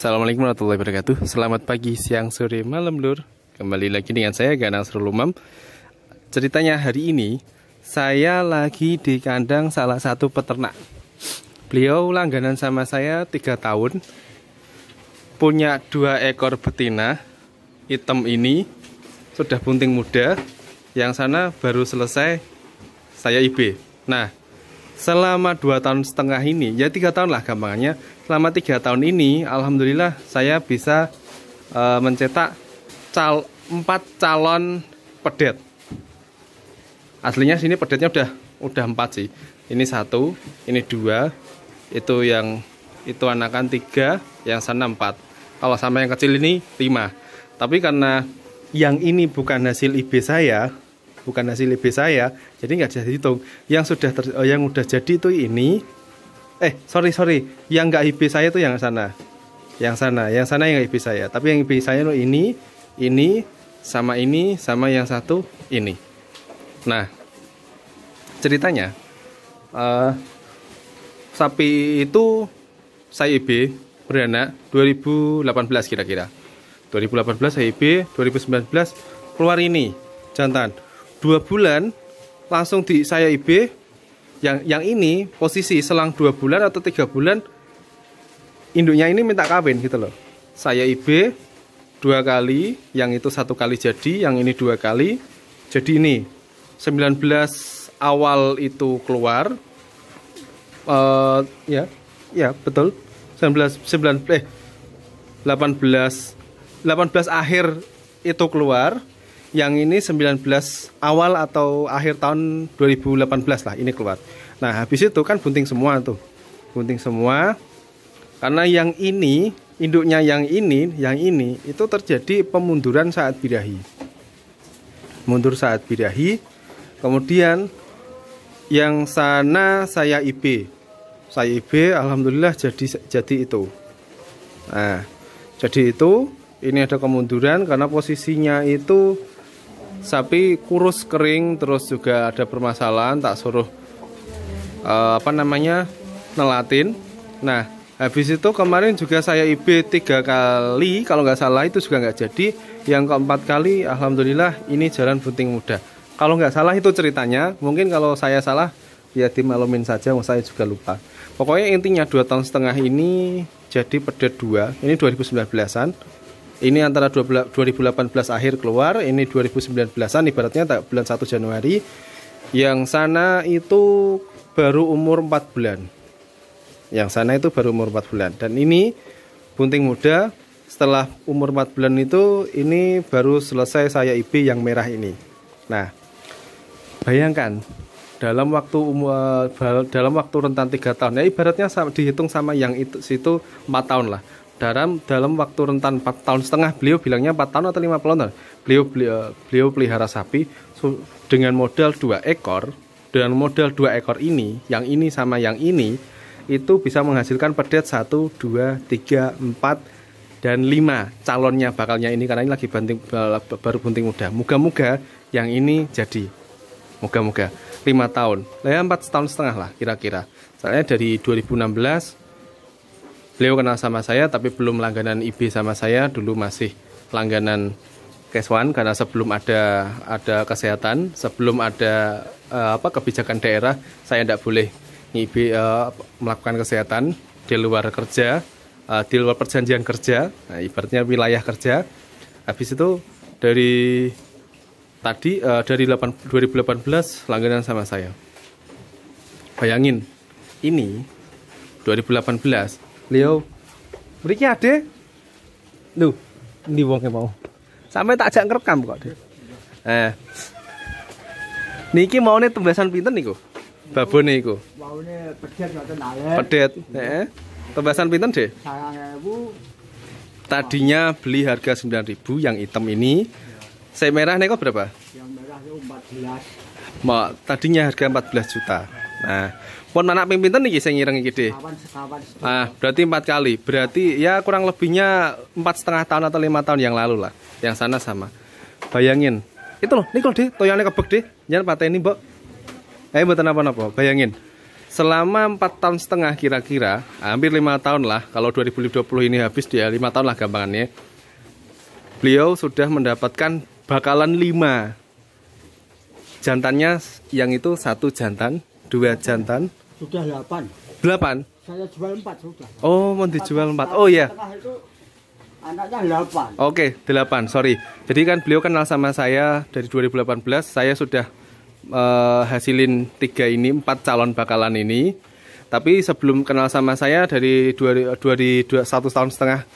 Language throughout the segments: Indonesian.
Assalamualaikum warahmatullahi wabarakatuh Selamat pagi, siang, sore, malam lur Kembali lagi dengan saya Ganang Serulumam Ceritanya hari ini Saya lagi di kandang salah satu peternak Beliau langganan sama saya 3 tahun Punya dua ekor betina Hitam ini Sudah bunting muda Yang sana baru selesai Saya IB Nah selama 2 tahun setengah ini Ya tiga tahun lah gampangnya selama tiga tahun ini alhamdulillah saya bisa e, mencetak cal empat calon pedet aslinya sini pedetnya udah udah empat sih ini satu ini dua itu yang itu anakan tiga yang sana empat kalau sama yang kecil ini lima tapi karena yang ini bukan hasil IB saya bukan hasil IB saya jadi nggak jadi hitung. yang sudah ter, eh, yang udah jadi itu ini eh sorry sorry yang nggak IP saya tuh yang sana yang sana yang sana yang IP saya tapi yang IP saya lo ini ini sama ini sama yang satu ini nah ceritanya uh, sapi itu saya IP, beranak 2018 kira-kira 2018 saya IP, 2019 keluar ini jantan dua bulan langsung di saya IP, yang yang ini posisi selang dua bulan atau tiga bulan induknya ini minta kawin gitu loh saya IB dua kali yang itu satu kali jadi yang ini dua kali jadi ini 19 awal itu keluar uh, ya ya betul 19 19 eh 18 18 akhir itu keluar yang ini 19 awal atau akhir tahun 2018 lah ini keluar nah habis itu kan bunting semua tuh bunting semua karena yang ini induknya yang ini yang ini itu terjadi pemunduran saat birahi mundur saat birahi kemudian yang sana saya IB saya IB alhamdulillah jadi jadi itu nah jadi itu ini ada kemunduran karena posisinya itu sapi kurus kering terus juga ada permasalahan tak suruh uh, apa namanya nelatin nah habis itu kemarin juga saya IB tiga kali kalau nggak salah itu juga nggak jadi yang keempat kali Alhamdulillah ini jalan bunting muda kalau nggak salah itu ceritanya mungkin kalau saya salah ya dimalumin saja saya juga lupa pokoknya intinya dua tahun setengah ini jadi peda dua ini 2019an ini antara 2018 akhir keluar, ini 2019-an ibaratnya bulan 1 Januari. Yang sana itu baru umur 4 bulan. Yang sana itu baru umur 4 bulan dan ini bunting muda setelah umur 4 bulan itu ini baru selesai saya IB yang merah ini. Nah, bayangkan dalam waktu umur eh, dalam waktu rentan tiga tahun ya ibaratnya dihitung sama yang itu situ empat tahun lah dalam dalam waktu rentan 4 tahun setengah beliau bilangnya 4 tahun atau 5 tahun beliau beliau, eh, beliau pelihara sapi so, dengan modal 2 ekor dengan modal 2 ekor ini yang ini sama yang ini itu bisa menghasilkan pedet 1 2 3 4 dan 5 calonnya bakalnya ini karena ini lagi banting eh, baru bunting muda moga-moga yang ini jadi moga-moga 5 tahun ya 4 tahun setengah lah kira-kira soalnya dari 2016 beliau kenal sama saya tapi belum langganan IB sama saya dulu masih langganan cash one karena sebelum ada ada kesehatan sebelum ada uh, apa kebijakan daerah saya tidak boleh IB uh, eh, melakukan kesehatan di luar kerja uh, di luar perjanjian kerja nah, ibaratnya wilayah kerja habis itu dari tadi uh, dari 8, 2018 langganan sama saya. Bayangin, ini 2018 Beliau mriki Ade. Lho, ndi wonge mau. Sampai tak ajak ngerekam kok, Dik. Eh. Niki maune tembesan pinten niku? Babone iku. Maune pedet ngoten nalek. Pedet, heeh. Tembesan pinten, Dik? 9000. Tadinya beli harga 9000 yang hitam ini. Saya merah nih kok berapa? Yang merah 14. Mak, tadinya harga 14 juta. Nah, Pon mana pimpinan nih? Saya sing gede. Ah, berarti empat kali. Berarti ya kurang lebihnya empat setengah tahun atau lima tahun yang lalu lah. Yang sana sama. Bayangin. Itu loh, kalau deh, toyone kebek, deh. Jangan ini, Mbok. Eh, buat apa-apa. Bayangin. Selama empat tahun setengah kira-kira, hampir lima tahun lah. Kalau 2020 ini habis dia lima tahun lah gampangannya. Beliau sudah mendapatkan bakalan lima jantannya yang itu satu jantan, dua jantan, sudah 8. 8? Saya jual 4 sudah. Oh, mau dijual 4. Oh iya. anaknya 8. Oke, okay, 8. Sorry. Jadi kan beliau kenal sama saya dari 2018. Saya sudah uh, hasilin 3 ini, 4 calon bakalan ini. Tapi sebelum kenal sama saya dari 2 2 1 tahun setengah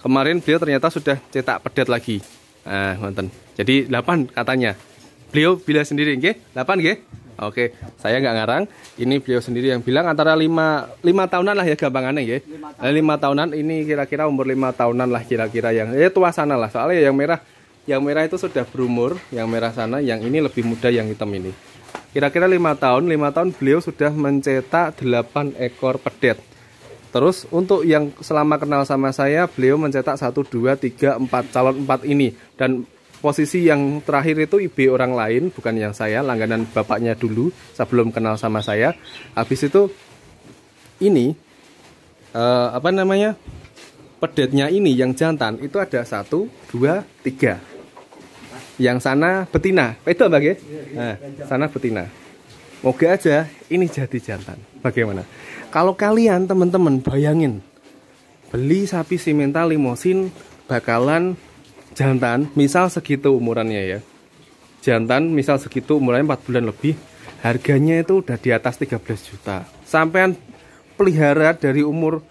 kemarin beliau ternyata sudah cetak pedet lagi. Nah, mantan. Jadi 8 katanya. Beliau bila sendiri, nggih? 8 nggih? Oke, saya nggak ngarang. Ini beliau sendiri yang bilang antara lima lima tahunan lah ya gampangannya ya. Lima tahunan, eh, lima tahunan ini kira-kira umur lima tahunan lah kira-kira yang ya tua sana lah. Soalnya yang merah yang merah itu sudah berumur, yang merah sana, yang ini lebih muda yang hitam ini. Kira-kira lima tahun, lima tahun beliau sudah mencetak delapan ekor pedet. Terus untuk yang selama kenal sama saya, beliau mencetak satu dua tiga empat calon empat ini. Dan posisi yang terakhir itu IB orang lain bukan yang saya langganan bapaknya dulu sebelum kenal sama saya habis itu ini uh, apa namanya pedetnya ini yang jantan itu ada satu dua tiga yang sana betina itu apa nah, sana betina moga aja ini jadi jantan bagaimana kalau kalian teman-teman bayangin beli sapi simental limosin bakalan jantan misal segitu umurannya ya jantan misal segitu umurnya 4 bulan lebih harganya itu udah di atas 13 juta sampean pelihara dari umur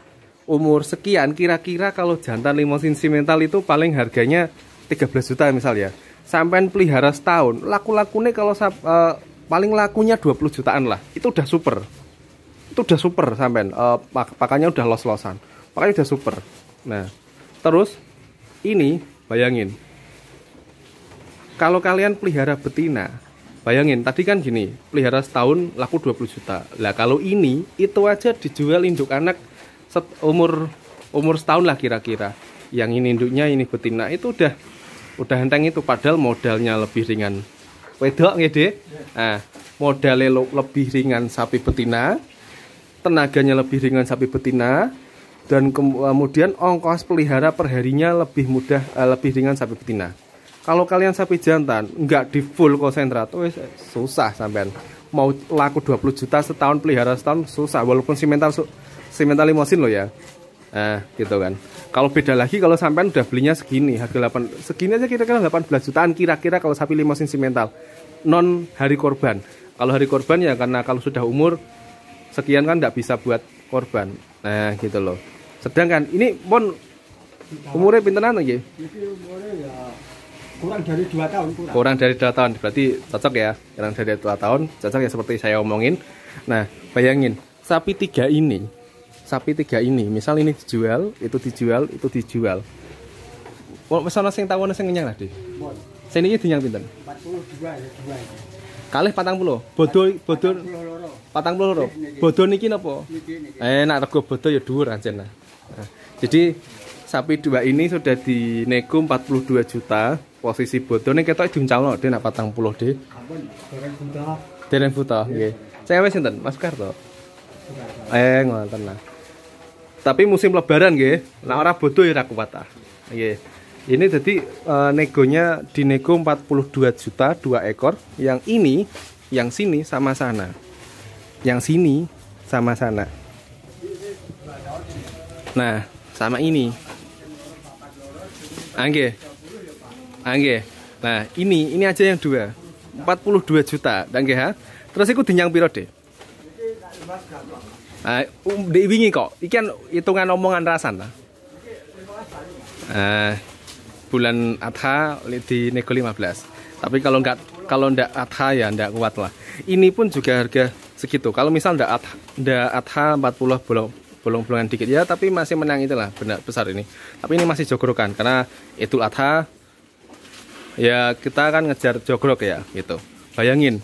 umur sekian kira-kira kalau jantan limosin simental itu paling harganya 13 juta misal ya sampean pelihara setahun laku-lakunya kalau uh, paling lakunya 20 jutaan lah itu udah super itu udah super sampean uh, pakannya udah los-losan pakanya udah super nah terus ini Bayangin. Kalau kalian pelihara betina, bayangin tadi kan gini, pelihara setahun laku 20 juta. Lah kalau ini itu aja dijual induk anak set umur umur setahun lah kira-kira. Yang ini induknya, ini betina itu udah udah henteng itu padahal modalnya lebih ringan. Wedok nggih, deh? Nah, modalnya lebih ringan sapi betina, tenaganya lebih ringan sapi betina, dan kemudian ongkos pelihara perharinya lebih mudah uh, lebih ringan sapi betina kalau kalian sapi jantan nggak di full konsentrat wes eh, susah sampean mau laku 20 juta setahun pelihara setahun susah walaupun simental mental limosin lo ya eh, gitu kan kalau beda lagi kalau sampean udah belinya segini harga 8 segini aja kira-kira 18 jutaan kira-kira kalau sapi limosin simental non hari korban kalau hari korban ya karena kalau sudah umur sekian kan nggak bisa buat korban nah gitu loh Sedangkan ini bon umurnya pinter nanti ya kurang dari dua tahun kurang. Kurang dari 2 tahun. Berarti cocok ya. Kurang dari dua tahun cocok ya seperti saya omongin. Nah, bayangin sapi tiga ini sapi tiga ini misal ini dijual itu dijual itu dijual Wong pesona sing tawono sing lah, deh. Sini ya, ini dinyang pinter Kalih Patang Bodoh, Bodoh, Patang bodo 42. Bodo niki napa? Eh nak rego bodoh ya dhuwur ancen. Nah, jadi sapi dua ini sudah di dinego 42 juta. Posisi bodo ini ketok diuncalno dhe nak Patang dhe. deh. dereng buta. Dereng buta, iya. nggih. Cewek sinten? Mas Karto. Eh ngoten lah. Tapi musim lebaran gih, nak orang bodoh ya ora kuat ah. Ini jadi e, negonya di nego 42 juta dua ekor. Yang ini, yang sini sama sana. Yang sini sama sana. Nah, sama ini. Angge. Angge. Nah, ini ini aja yang dua. 42 juta, angge ha. Terus iku dinyang piro, Dek? Nah, um, diwingi kok. Ikan hitungan omongan rasan lah. Nah, bulan Adha di nego 15 tapi kalau nggak kalau ndak Adha ya ndak kuat lah ini pun juga harga segitu kalau misal ndak Adha, ndak Adha 40 belum bolong-bolongan dikit ya tapi masih menang itulah benar besar ini tapi ini masih jogrokan karena itu Adha ya kita kan ngejar jogrok ya gitu bayangin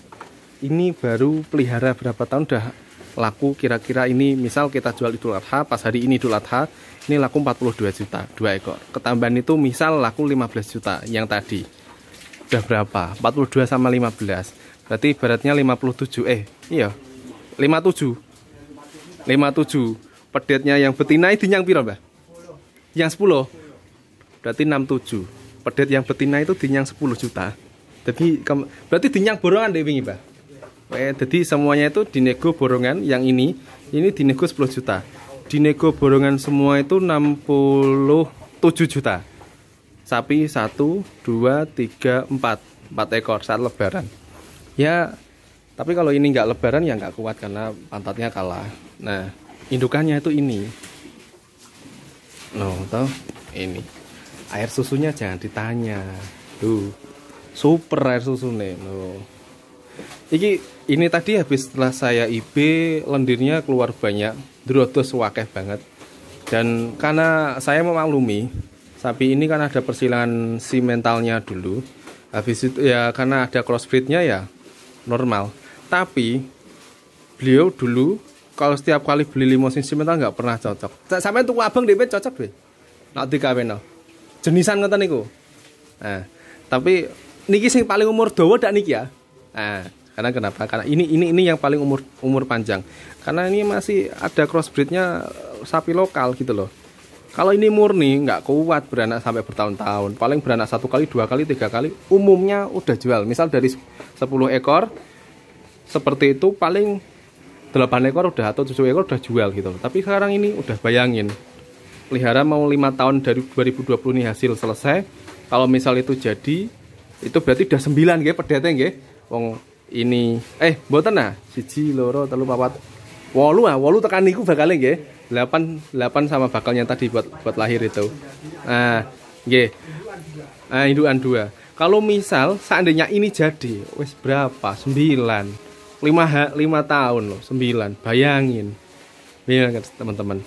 ini baru pelihara berapa tahun udah laku kira-kira ini misal kita jual Idul Adha pas hari ini Idul Adha ini laku 42 juta dua ekor ketambahan itu misal laku 15 juta yang tadi udah berapa 42 sama 15 berarti ibaratnya 57 eh iya 57 57 pedetnya yang betina itu yang piro mbak yang 10 berarti 67 pedet yang betina itu dinyang 10 juta jadi berarti dinyang borongan deh wingi mbak Oke, eh, jadi semuanya itu dinego borongan yang ini, ini dinego 10 juta. Dinego borongan semua itu 67 juta. Sapi 1 2 3 4, 4 ekor saat lebaran. Ya, tapi kalau ini nggak lebaran ya nggak kuat karena pantatnya kalah. Nah, indukannya itu ini. No, tau? ini. Air susunya jangan ditanya. Duh, super air susu nih. no. Iki ini tadi habis setelah saya IB lendirnya keluar banyak, drotos wakeh banget. Dan karena saya memaklumi sapi ini kan ada persilangan si mentalnya dulu. Habis itu ya karena ada crossbreednya ya normal. Tapi beliau dulu kalau setiap kali beli limosin si mental nggak pernah cocok. Sampai untuk abang DP cocok deh. Nanti dikawin Jenisan nontoniku. niku. Nah, tapi niki sing paling umur dawa dak niki ya. Nah, karena kenapa? Karena ini ini ini yang paling umur umur panjang. Karena ini masih ada crossbreednya eh, sapi lokal gitu loh. Kalau ini murni nggak kuat beranak sampai bertahun-tahun. Paling beranak satu kali, dua kali, tiga kali. Umumnya udah jual. Misal dari 10 ekor seperti itu paling 8 ekor udah atau 7 ekor udah jual gitu loh. Tapi sekarang ini udah bayangin pelihara mau lima tahun dari 2020 ini hasil selesai kalau misal itu jadi itu berarti udah 9 nggih pedetnya nggih wong ini eh mboten nah siji loro telu papat wolu ah wolu tekan niku bakal nggih 8 8 sama bakalnya tadi buat buat lahir itu nah nggih nah induan dua kalau misal seandainya ini jadi wes berapa 9 5 5 tahun loh 9 bayangin bayangin kan, teman-teman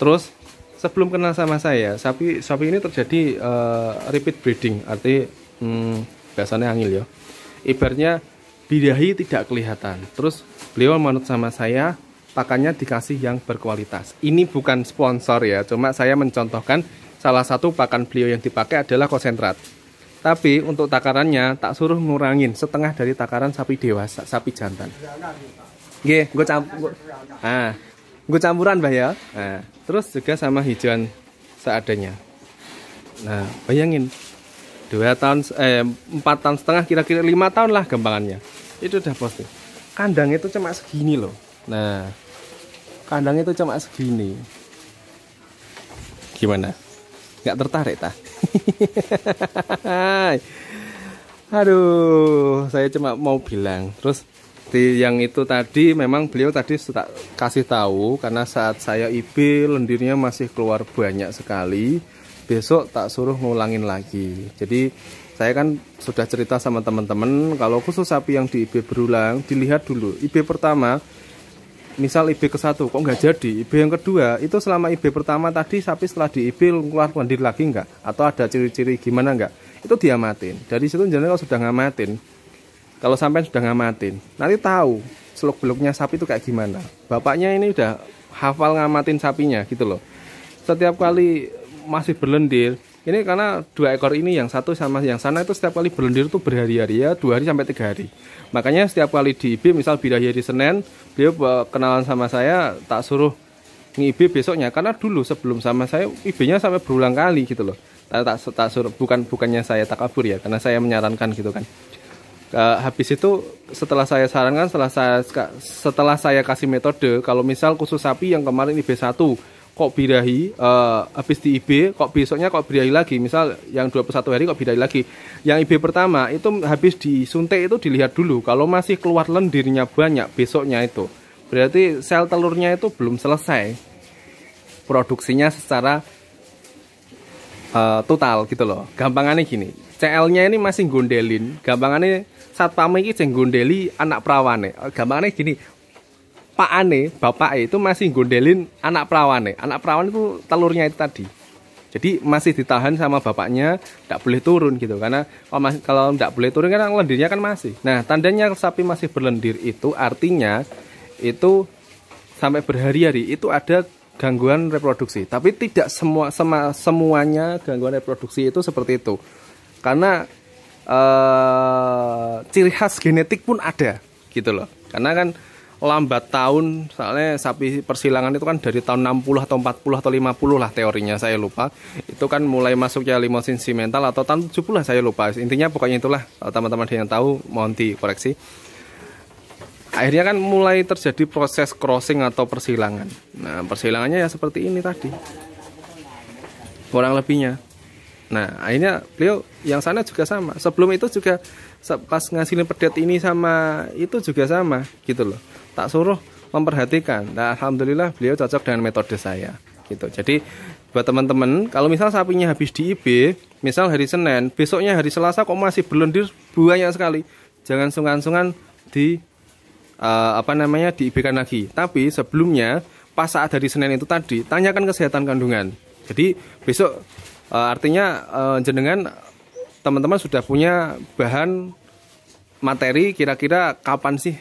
terus sebelum kenal sama saya sapi sapi ini terjadi uh, repeat breeding arti hmm, biasanya angil ya ibarnya bidahi tidak kelihatan terus beliau manut sama saya pakannya dikasih yang berkualitas ini bukan sponsor ya cuma saya mencontohkan salah satu pakan beliau yang dipakai adalah konsentrat tapi untuk takarannya tak suruh ngurangin setengah dari takaran sapi dewasa sapi jantan Oke, gue campur ah gue campuran bah ya nah, terus juga sama hijauan seadanya nah bayangin dua tahun eh empat tahun setengah kira-kira lima tahun lah gampangannya itu udah pasti. kandang itu cuma segini loh nah kandang itu cuma segini gimana nggak tertarik tah aduh saya cuma mau bilang terus di yang itu tadi memang beliau tadi sudah kasih tahu karena saat saya IB lendirnya masih keluar banyak sekali besok tak suruh ngulangin lagi jadi saya kan sudah cerita sama teman-teman kalau khusus sapi yang di IB berulang dilihat dulu IB pertama misal IB ke satu kok nggak jadi IB yang kedua itu selama IB pertama tadi sapi setelah di IB keluar mandir lagi nggak atau ada ciri-ciri gimana nggak itu diamatin dari situ jadi kalau sudah ngamatin kalau sampai sudah ngamatin nanti tahu seluk beluknya sapi itu kayak gimana bapaknya ini udah hafal ngamatin sapinya gitu loh setiap kali masih berlendir ini karena dua ekor ini yang satu sama yang sana itu setiap kali berlendir tuh berhari-hari ya dua hari sampai tiga hari makanya setiap kali di IB misal birahi hari Senin beliau eh, kenalan sama saya tak suruh IB besoknya karena dulu sebelum sama saya ibinya sampai berulang kali gitu loh tak tak, tak suruh bukan bukannya saya tak kabur ya karena saya menyarankan gitu kan e, habis itu setelah saya sarankan setelah saya setelah saya kasih metode kalau misal khusus sapi yang kemarin IB 1 kok birahi uh, habis di IB kok besoknya kok birahi lagi misal yang 21 hari kok birahi lagi yang IB pertama itu habis disuntik itu dilihat dulu kalau masih keluar lendirnya banyak besoknya itu berarti sel telurnya itu belum selesai produksinya secara uh, total gitu loh gampangannya gini CL nya ini masih gondelin gampangannya saat pamiki ceng gondeli anak perawan nih gampangannya gini Pak Ane, bapak itu masih gondelin anak perawan Anak perawan itu telurnya itu tadi. Jadi masih ditahan sama bapaknya, tidak boleh turun gitu karena kalau masih, kalau tidak boleh turun kan lendirnya kan masih. Nah tandanya sapi masih berlendir itu artinya itu sampai berhari-hari itu ada gangguan reproduksi. Tapi tidak semua sema, semuanya gangguan reproduksi itu seperti itu karena ee, eh, ciri khas genetik pun ada gitu loh. Karena kan lambat tahun soalnya sapi persilangan itu kan dari tahun 60 atau 40 atau 50 lah teorinya saya lupa itu kan mulai masuknya limosin simental atau tahun 70 lah saya lupa intinya pokoknya itulah teman-teman yang tahu mohon dikoreksi akhirnya kan mulai terjadi proses crossing atau persilangan nah persilangannya ya seperti ini tadi kurang lebihnya Nah, akhirnya beliau yang sana juga sama. Sebelum itu juga pas ngasilin pedet ini sama itu juga sama gitu loh tak suruh memperhatikan. Nah, alhamdulillah beliau cocok dengan metode saya gitu. Jadi buat teman-teman, kalau misal sapinya habis di IB, misal hari Senin, besoknya hari Selasa kok masih berlendir banyak sekali. Jangan sungkan-sungkan di uh, apa namanya di IB kan lagi. Tapi sebelumnya pas saat hari Senin itu tadi, tanyakan kesehatan kandungan. Jadi besok uh, artinya uh, jenengan teman-teman sudah punya bahan materi kira-kira kapan sih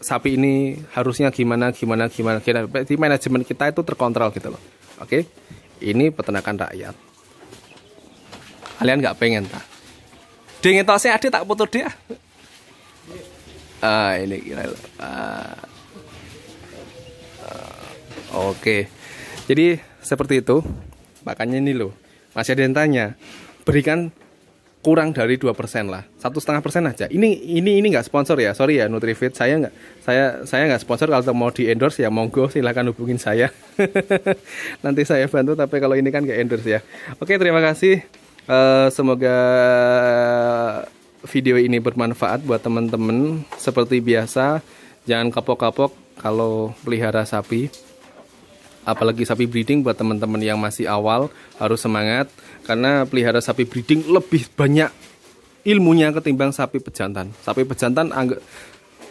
sapi ini harusnya gimana gimana gimana gimana. Jadi manajemen kita itu terkontrol gitu loh. Oke, ini peternakan rakyat. Kalian nggak pengen tak? Dingin tosnya ada tak putus dia? Ah ini kira. Ah. Ah, Oke, jadi seperti itu. Makanya ini loh, masih ada yang tanya. Berikan kurang dari dua persen lah satu setengah persen aja ini ini ini nggak sponsor ya sorry ya Nutrifit saya nggak saya saya nggak sponsor kalau mau di endorse ya monggo silahkan hubungin saya nanti saya bantu tapi kalau ini kan nggak endorse ya oke terima kasih uh, semoga video ini bermanfaat buat teman-teman seperti biasa jangan kapok-kapok kalau pelihara sapi apalagi sapi breeding buat teman-teman yang masih awal harus semangat karena pelihara sapi breeding lebih banyak ilmunya ketimbang sapi pejantan. Sapi pejantan angg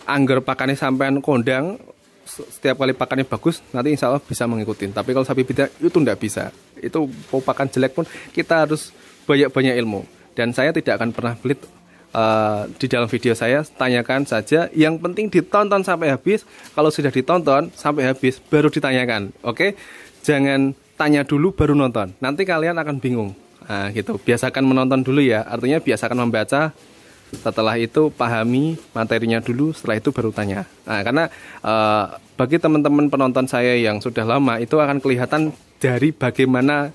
angger pakannya sampean kondang setiap kali pakannya bagus nanti insya Allah bisa mengikuti. Tapi kalau sapi beda itu tidak bisa. Itu pakan jelek pun kita harus banyak-banyak ilmu. Dan saya tidak akan pernah pelit uh, di dalam video saya tanyakan saja. Yang penting ditonton sampai habis. Kalau sudah ditonton sampai habis baru ditanyakan. Oke, jangan tanya dulu baru nonton. Nanti kalian akan bingung. Nah, gitu. Biasakan menonton dulu ya. Artinya biasakan membaca. Setelah itu pahami materinya dulu. Setelah itu baru tanya. Nah, karena uh, bagi teman-teman penonton saya yang sudah lama itu akan kelihatan dari bagaimana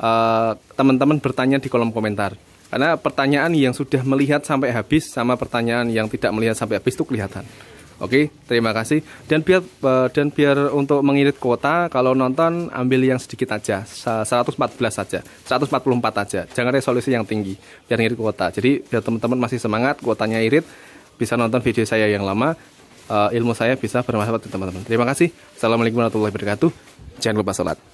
eh, teman-teman bertanya di kolom komentar. Karena pertanyaan yang sudah melihat sampai habis sama pertanyaan yang tidak melihat sampai habis itu kelihatan. Oke, terima kasih. Dan biar eh, dan biar untuk mengirit kuota kalau nonton ambil yang sedikit aja, 114 saja, 144 aja. Jangan resolusi yang tinggi biar ngirit kuota. Jadi biar teman-teman masih semangat, kuotanya irit bisa nonton video saya yang lama, eh, ilmu saya bisa bermanfaat teman-teman. Terima kasih. Assalamualaikum warahmatullahi wabarakatuh. Jangan lupa sholat.